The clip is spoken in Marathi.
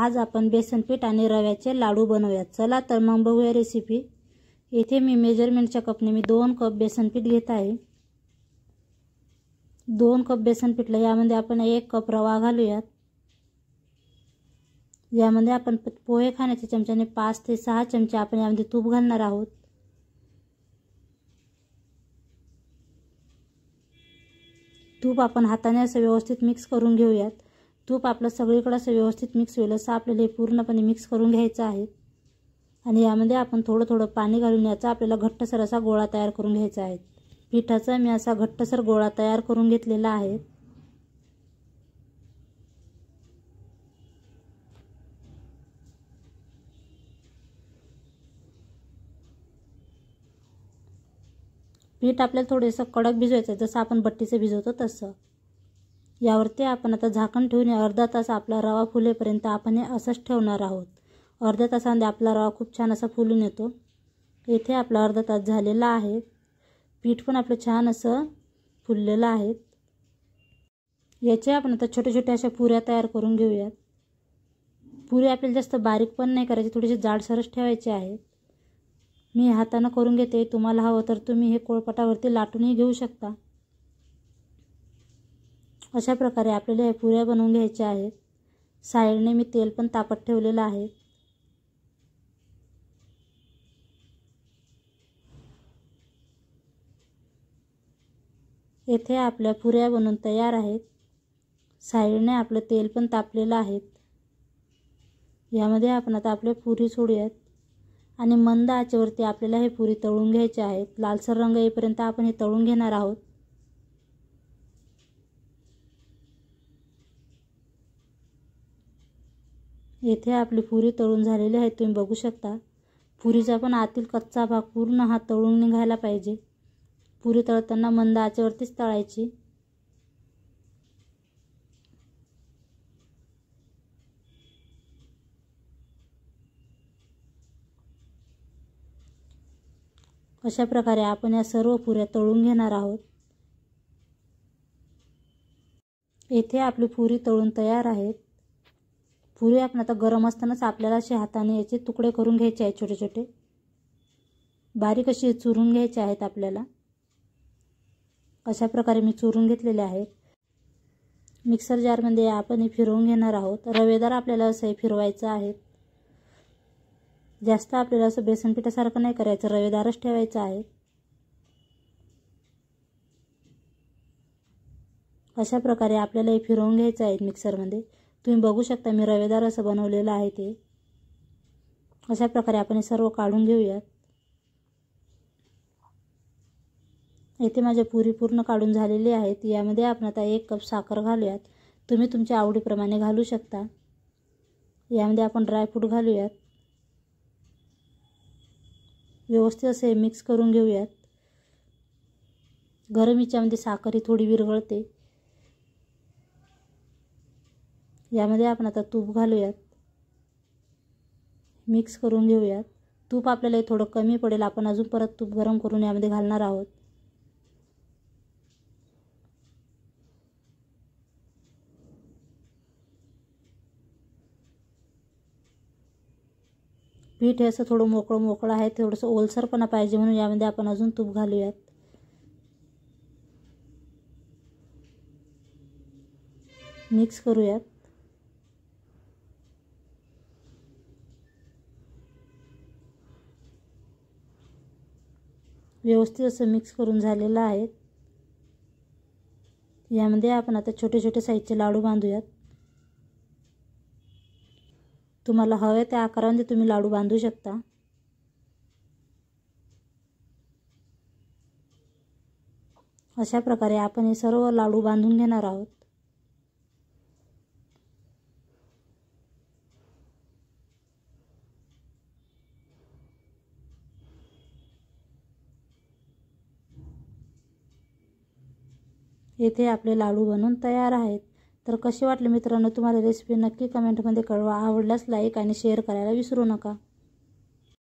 आज आपण बेसनपीठ आणि रव्याचे लाडू बनवूयात चला तर मग बघूया रेसिपी येथे मी मेजरमेंटच्या कपने मी दोन कप बेसनपीठ घेत आहे दोन कप बेसनपीठला यामध्ये आपण एक कप रवा घालूयात यामध्ये आपण पोहे खाण्याच्या चमच्याने पाच ते सहा चमचे आपण यामध्ये तूप घालणार आहोत तूप आपण हाताने असं व्यवस्थित मिक्स करून घेऊयात तूप आपलं सगळीकडं असं व्यवस्थित मिक्स होईल असं आपल्याला हे पूर्णपणे मिक्स करून घ्यायचं आहे आणि यामध्ये आपण थोडं थोडं पाणी घालून याचा आपल्याला घट्टसर असा गोळा तयार करून घ्यायचा आहे पिठाचा मी असा घट्टसर गोळा तयार करून घेतलेला आहे पीठ आपल्याला थोडंसं कडक भिजवायचं आहे जसं आपण बट्टीचं भिजवतो तसं यावरती आपण आता झाकण ठेवून अर्धा तास आपला रवा फुलेपर्यंत आपण हे असंच ठेवणार आहोत अर्ध्या तासामध्ये आपला रवा खूप छान असा फुलून येतो येथे आपला अर्धा तास झालेला आहे पीठ पण आपलं छान असं फुललेलं आहे याचे आपण आता छोट्या छोट्या अशा पुऱ्या तयार करून घेऊयात पुरी आपल्याला जास्त बारीक पण नाही करायची थोडीशी जाडसरच ठेवायची आहेत मी हातानं करून घेते तुम्हाला हवं तर तुम्ही हे कोळपटावरती लाटूनही घेऊ शकता अशा प्रकारे आपल्याला हे पुऱ्या बनवून घ्यायच्या आहेत साईडने मी तेल पण तापत ठेवलेलं आहे येथे आपल्या पुऱ्या बनवून तयार आहेत साईडने आपलं तेल पण तापलेलं आहे यामध्ये आपण आता आपल्या पुरी सोडूयात आणि मंद आचेवरती आपल्याला हे पुरी तळून घ्यायचे आहेत लालसर रंग येईपर्यंत आपण हे तळून घेणार आहोत येथे आपली पुरी तळून झालेली आहे तुम्ही बघू शकता पुरीचा पण आतील कच्चा भाग पूर्ण हा तळून निघायला पाहिजे पुरी तळताना मंद आचेवरतीच तळायची अशा प्रकारे आपण या सर्व पुऱ्या तळून घेणार आहोत येथे आपली पुरी तळून तयार आहेत पुरी आपण आता गरम असतानाच आपल्याला असे हाताने याचे तुकडे करून घ्यायचे आहेत छोटे छोटे बारीक असे चुरून घ्यायचे आहेत आपल्याला अशा प्रकारे मी चुरून घेतलेले आहेत मिक्सर जारमध्ये आपण हे फिरवून घेणार आहोत रवेदार आपल्याला असं हे फिरवायचं आहे जास्त आपल्याला असं बेसनपिठासारखं नाही करायचं रवेदारच ठेवायचं आहे अशा प्रकारे आपल्याला हे फिरवून घ्यायचं आहे मिक्सरमध्ये तुम्ही बघू शकता मी रवेदार असं बनवलेलं आहे ते अशा प्रकारे आपण हे सर्व काढून घेऊयात येथे माझ्या पुरी पूर्ण काढून झालेली आहेत यामध्ये आपण आता एक कप साखर घालूयात तुम्ही तुमच्या आवडीप्रमाणे घालू शकता यामध्ये आपण ड्रायफ्रूट घालूयात व्यवस्थित असे मिक्स करून घेऊयात गरम साखर ही थोडी विरघळते यामध्ये आपण आता तूप घालूयात मिक्स करून घेऊयात तूप आपल्याला थोडं कमी पडेल आपण अजून परत तूप गरम करून यामध्ये घालणार आहोत पीठ हे असं थोडं मोकळं मोकळं आहे थोडंसं ओलसरपणा पाहिजे म्हणून यामध्ये आपण अजून तूप घालूयात मिक्स करूयात व्यवस्थित असं मिक्स करून झालेलं आहे यामध्ये आपण आता छोटे छोटे साईजचे लाडू बांधूयात तुम्हाला हवे त्या आकारामध्ये तुम्ही लाडू बांधू शकता अशा प्रकारे आपण हे सर्व लाडू बांधून घेणार आहोत येथे आपले लाडू बनून तयार आहेत तर कसे वाटले मित्रांनो तुम्हाला रेसिपी नक्की कमेंटमध्ये कळवा आवडल्यास लाईक आणि शेअर करायला विसरू नका